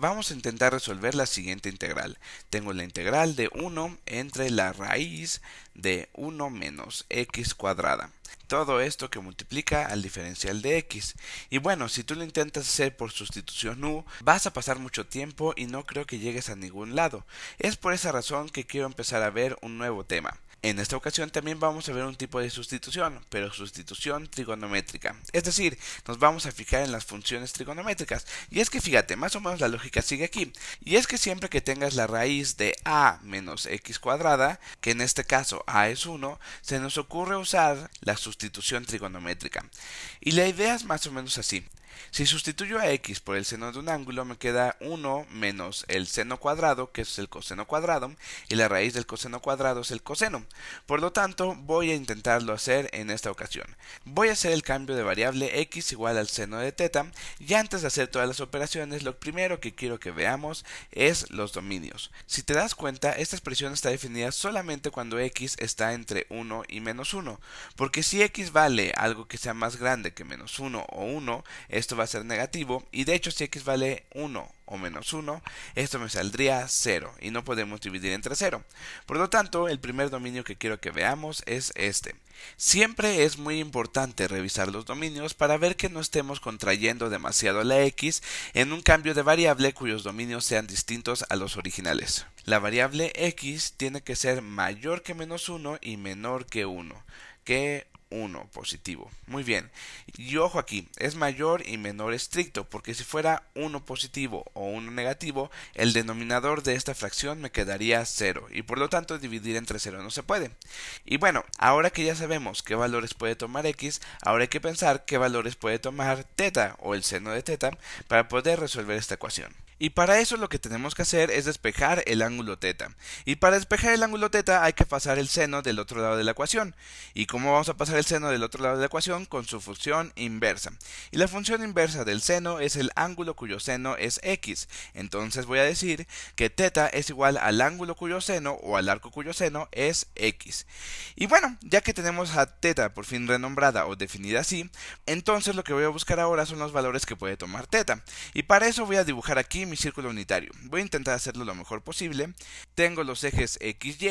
Vamos a intentar resolver la siguiente integral. Tengo la integral de 1 entre la raíz de 1 menos x cuadrada. Todo esto que multiplica al diferencial de x. Y bueno, si tú lo intentas hacer por sustitución u, vas a pasar mucho tiempo y no creo que llegues a ningún lado. Es por esa razón que quiero empezar a ver un nuevo tema. En esta ocasión también vamos a ver un tipo de sustitución, pero sustitución trigonométrica. Es decir, nos vamos a fijar en las funciones trigonométricas. Y es que fíjate, más o menos la lógica sigue aquí. Y es que siempre que tengas la raíz de a menos x cuadrada, que en este caso a es 1, se nos ocurre usar la sustitución trigonométrica. Y la idea es más o menos así. Si sustituyo a x por el seno de un ángulo, me queda 1 menos el seno cuadrado, que es el coseno cuadrado, y la raíz del coseno cuadrado es el coseno. Por lo tanto, voy a intentarlo hacer en esta ocasión. Voy a hacer el cambio de variable x igual al seno de teta, y antes de hacer todas las operaciones, lo primero que quiero que veamos es los dominios. Si te das cuenta, esta expresión está definida solamente cuando x está entre 1 y menos 1, porque si x vale algo que sea más grande que menos 1 o 1, esto va a ser negativo. Y de hecho, si x vale 1 o menos 1, esto me saldría 0. Y no podemos dividir entre 0. Por lo tanto, el primer dominio que quiero que veamos es este. Siempre es muy importante revisar los dominios para ver que no estemos contrayendo demasiado la x en un cambio de variable cuyos dominios sean distintos a los originales. La variable x tiene que ser mayor que menos 1 y menor que 1, que 1, positivo. Muy bien. Y ojo aquí, es mayor y menor estricto, porque si fuera 1 positivo o 1 negativo, el denominador de esta fracción me quedaría 0, y por lo tanto dividir entre 0 no se puede. Y bueno, ahora que ya sabemos qué valores puede tomar x, ahora hay que pensar qué valores puede tomar teta o el seno de teta para poder resolver esta ecuación. Y para eso lo que tenemos que hacer es despejar el ángulo teta. Y para despejar el ángulo teta hay que pasar el seno del otro lado de la ecuación. ¿Y cómo vamos a pasar el seno del otro lado de la ecuación? Con su función inversa. Y la función inversa del seno es el ángulo cuyo seno es x. Entonces voy a decir que teta es igual al ángulo cuyo seno o al arco cuyo seno es x. Y bueno, ya que tenemos a teta por fin renombrada o definida así, entonces lo que voy a buscar ahora son los valores que puede tomar teta. Y para eso voy a dibujar aquí mi círculo unitario. Voy a intentar hacerlo lo mejor posible. Tengo los ejes x, y.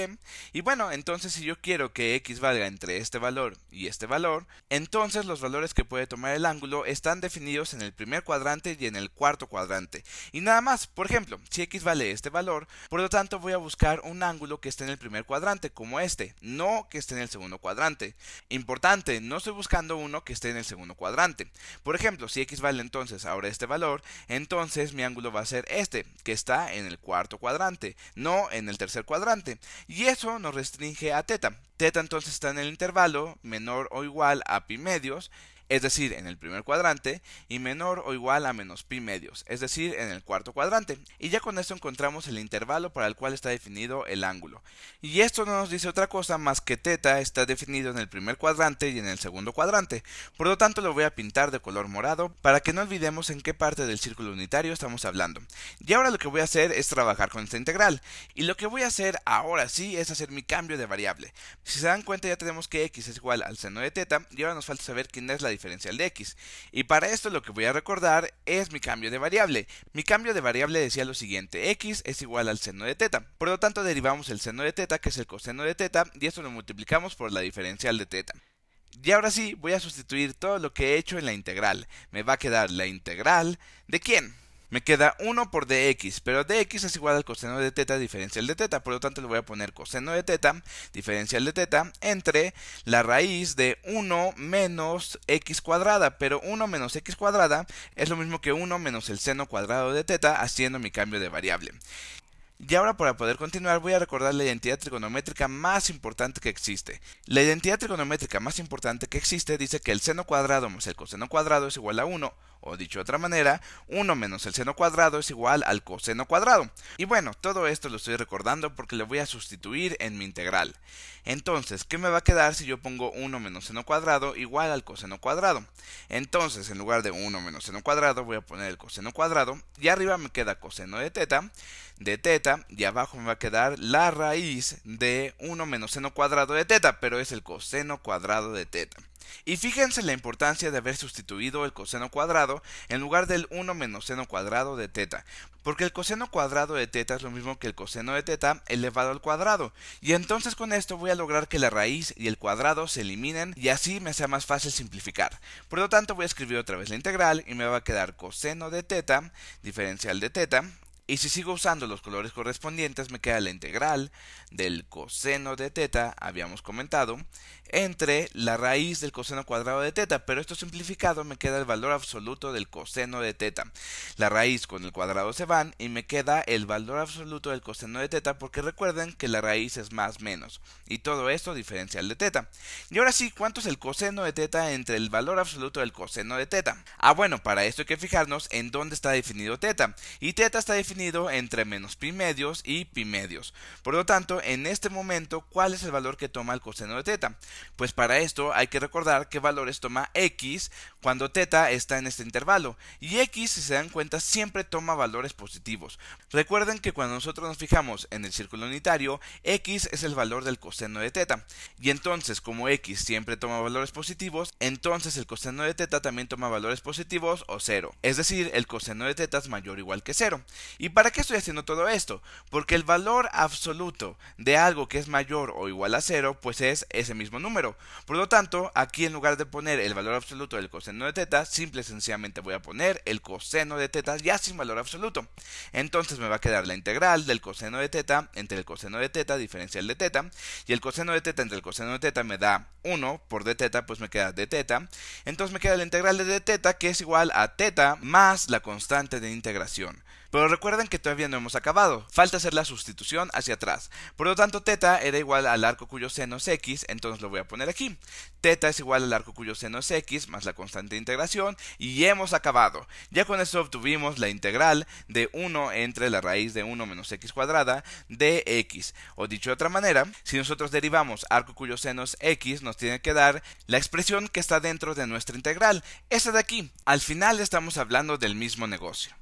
Y bueno, entonces si yo quiero que x valga entre este valor y este valor, entonces los valores que puede tomar el ángulo están definidos en el primer cuadrante y en el cuarto cuadrante. Y nada más, por ejemplo, si x vale este valor, por lo tanto voy a buscar un ángulo que esté en el primer cuadrante, como este, no que esté en el segundo cuadrante. Importante, no estoy buscando uno que esté en el segundo cuadrante. Por ejemplo, si x vale entonces ahora este valor, entonces mi ángulo va a ser este, que está en el cuarto cuadrante, no en el tercer cuadrante. Y eso nos restringe a teta. Teta entonces está en el intervalo menor o igual a pi medios es decir, en el primer cuadrante, y menor o igual a menos pi medios, es decir, en el cuarto cuadrante. Y ya con esto encontramos el intervalo para el cual está definido el ángulo. Y esto no nos dice otra cosa más que teta está definido en el primer cuadrante y en el segundo cuadrante, por lo tanto lo voy a pintar de color morado para que no olvidemos en qué parte del círculo unitario estamos hablando. Y ahora lo que voy a hacer es trabajar con esta integral, y lo que voy a hacer ahora sí es hacer mi cambio de variable. Si se dan cuenta ya tenemos que x es igual al seno de teta. y ahora nos falta saber quién es la diferencial de x. Y para esto lo que voy a recordar es mi cambio de variable. Mi cambio de variable decía lo siguiente, x es igual al seno de teta. Por lo tanto derivamos el seno de teta, que es el coseno de teta, y esto lo multiplicamos por la diferencial de teta. Y ahora sí, voy a sustituir todo lo que he hecho en la integral. Me va a quedar la integral de quién? Me queda 1 por dx, pero dx es igual al coseno de teta diferencial de teta, por lo tanto le voy a poner coseno de teta diferencial de teta entre la raíz de 1 menos x cuadrada, pero 1 menos x cuadrada es lo mismo que 1 menos el seno cuadrado de teta, haciendo mi cambio de variable. Y ahora para poder continuar voy a recordar la identidad trigonométrica más importante que existe. La identidad trigonométrica más importante que existe dice que el seno cuadrado más el coseno cuadrado es igual a 1 o dicho de otra manera, 1 menos el seno cuadrado es igual al coseno cuadrado. Y bueno, todo esto lo estoy recordando porque le voy a sustituir en mi integral. Entonces, ¿qué me va a quedar si yo pongo 1 menos seno cuadrado igual al coseno cuadrado? Entonces, en lugar de 1 menos seno cuadrado, voy a poner el coseno cuadrado. Y arriba me queda coseno de teta, de teta, y abajo me va a quedar la raíz de 1 menos seno cuadrado de teta, pero es el coseno cuadrado de teta. Y fíjense la importancia de haber sustituido el coseno cuadrado en lugar del 1 menos seno cuadrado de teta, porque el coseno cuadrado de teta es lo mismo que el coseno de teta elevado al cuadrado, y entonces con esto voy a lograr que la raíz y el cuadrado se eliminen y así me sea más fácil simplificar. Por lo tanto voy a escribir otra vez la integral y me va a quedar coseno de teta diferencial de teta y si sigo usando los colores correspondientes me queda la integral del coseno de teta, habíamos comentado, entre la raíz del coseno cuadrado de teta, pero esto simplificado me queda el valor absoluto del coseno de teta. La raíz con el cuadrado se van y me queda el valor absoluto del coseno de teta porque recuerden que la raíz es más menos y todo esto diferencial de teta. Y ahora sí, ¿cuánto es el coseno de teta entre el valor absoluto del coseno de teta? Ah bueno, para esto hay que fijarnos en dónde está definido teta y teta está definido entre menos pi medios y pi medios. Por lo tanto, en este momento, ¿cuál es el valor que toma el coseno de teta? Pues para esto hay que recordar qué valores toma x cuando teta está en este intervalo. Y x, si se dan cuenta, siempre toma valores positivos. Recuerden que cuando nosotros nos fijamos en el círculo unitario, x es el valor del coseno de teta. Y entonces, como x siempre toma valores positivos, entonces el coseno de teta también toma valores positivos o cero. Es decir, el coseno de teta es mayor o igual que cero. Y ¿Y para qué estoy haciendo todo esto? Porque el valor absoluto de algo que es mayor o igual a cero, pues es ese mismo número. Por lo tanto, aquí en lugar de poner el valor absoluto del coseno de teta, simple y sencillamente voy a poner el coseno de teta ya sin valor absoluto. Entonces me va a quedar la integral del coseno de teta entre el coseno de teta diferencial de teta, y el coseno de teta entre el coseno de teta me da 1 por d teta, pues me queda d teta. Entonces me queda la integral de d teta que es igual a teta más la constante de integración. Pero recuerden que todavía no hemos acabado, falta hacer la sustitución hacia atrás. Por lo tanto, teta era igual al arco cuyo seno es x, entonces lo voy a poner aquí. Teta es igual al arco cuyo seno es x más la constante de integración y hemos acabado. Ya con eso obtuvimos la integral de 1 entre la raíz de 1 menos x cuadrada de x. O dicho de otra manera, si nosotros derivamos arco cuyo seno es x, nos tiene que dar la expresión que está dentro de nuestra integral, esa de aquí. Al final estamos hablando del mismo negocio.